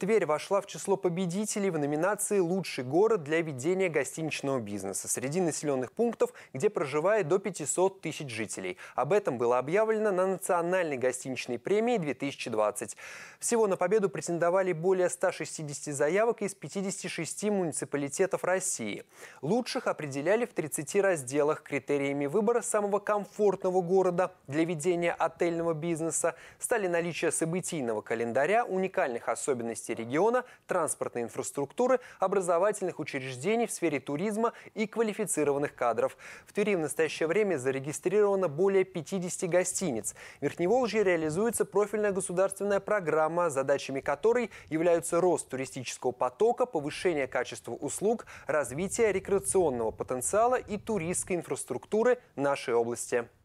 Тверь вошла в число победителей в номинации «Лучший город для ведения гостиничного бизнеса» среди населенных пунктов, где проживает до 500 тысяч жителей. Об этом было объявлено на Национальной гостиничной премии 2020. Всего на победу претендовали более 160 заявок из 56 муниципалитетов России. Лучших определяли в 30 разделах критериями выбора самого комфортного города для ведения отельного бизнеса стали наличие событийного календаря, уникальных особенностей развития региона, транспортной инфраструктуры, образовательных учреждений в сфере туризма и квалифицированных кадров. В Твери в настоящее время зарегистрировано более 50 гостиниц. В Верхневолжье реализуется профильная государственная программа, задачами которой являются рост туристического потока, повышение качества услуг, развитие рекреационного потенциала и туристской инфраструктуры нашей области.